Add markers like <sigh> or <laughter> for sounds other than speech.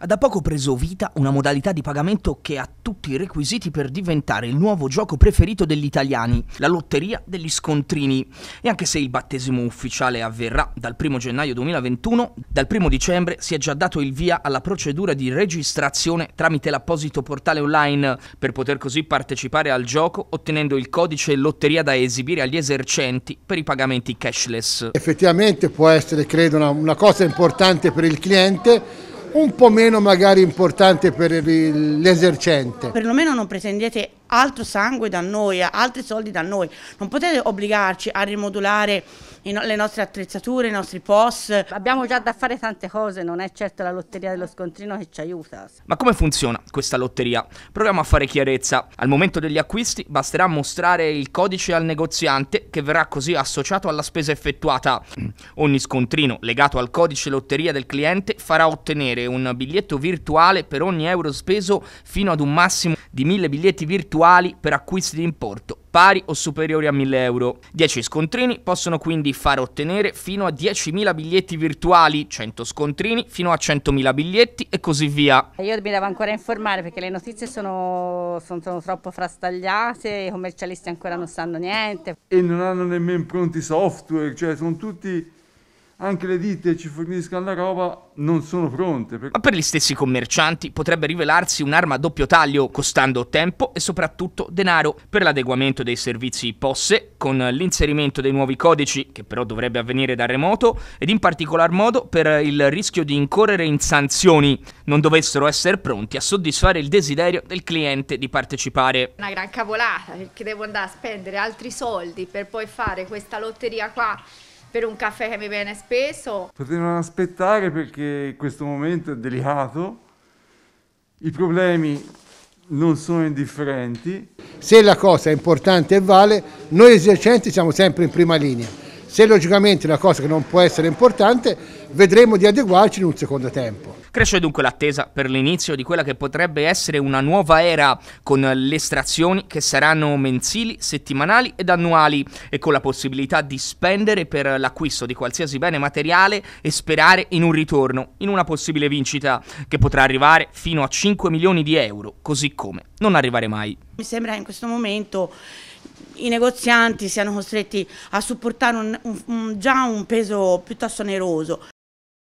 ha da poco preso vita una modalità di pagamento che ha tutti i requisiti per diventare il nuovo gioco preferito degli italiani, la lotteria degli scontrini. E anche se il battesimo ufficiale avverrà dal 1 gennaio 2021, dal 1 dicembre si è già dato il via alla procedura di registrazione tramite l'apposito portale online per poter così partecipare al gioco ottenendo il codice lotteria da esibire agli esercenti per i pagamenti cashless. Effettivamente può essere, credo, una, una cosa importante per il cliente un po' meno magari importante per l'esercente. Perlomeno non pretendete altro sangue da noi, altri soldi da noi. Non potete obbligarci a rimodulare no le nostre attrezzature, i nostri POS. Abbiamo già da fare tante cose, non è certo la lotteria dello scontrino che ci aiuta. Ma come funziona questa lotteria? Proviamo a fare chiarezza. Al momento degli acquisti basterà mostrare il codice al negoziante che verrà così associato alla spesa effettuata. <clears throat> Ogni scontrino legato al codice lotteria del cliente farà ottenere un biglietto virtuale per ogni euro speso fino ad un massimo di 1000 biglietti virtuali per acquisti di importo pari o superiori a 1000 euro. 10 scontrini possono quindi far ottenere fino a 10.000 biglietti virtuali, 100 scontrini fino a 100.000 biglietti e così via. Io mi devo ancora informare perché le notizie sono, sono, sono troppo frastagliate, i commercialisti ancora non sanno niente. E non hanno nemmeno pronti software, cioè sono tutti anche le ditte che ci forniscono la roba non sono pronte. Per... Ma per gli stessi commercianti potrebbe rivelarsi un'arma a doppio taglio costando tempo e soprattutto denaro per l'adeguamento dei servizi posse con l'inserimento dei nuovi codici che però dovrebbe avvenire da remoto ed in particolar modo per il rischio di incorrere in sanzioni non dovessero essere pronti a soddisfare il desiderio del cliente di partecipare. Una gran cavolata perché devo andare a spendere altri soldi per poi fare questa lotteria qua per un caffè che mi viene speso. Potevano aspettare perché questo momento è delicato, i problemi non sono indifferenti. Se la cosa è importante e vale, noi esercenti siamo sempre in prima linea se logicamente è una cosa che non può essere importante, vedremo di adeguarci in un secondo tempo. Cresce dunque l'attesa per l'inizio di quella che potrebbe essere una nuova era con le estrazioni che saranno mensili, settimanali ed annuali e con la possibilità di spendere per l'acquisto di qualsiasi bene materiale e sperare in un ritorno, in una possibile vincita che potrà arrivare fino a 5 milioni di euro, così come non arrivare mai. Mi sembra in questo momento i negozianti siano costretti a supportare un, un, un, già un peso piuttosto oneroso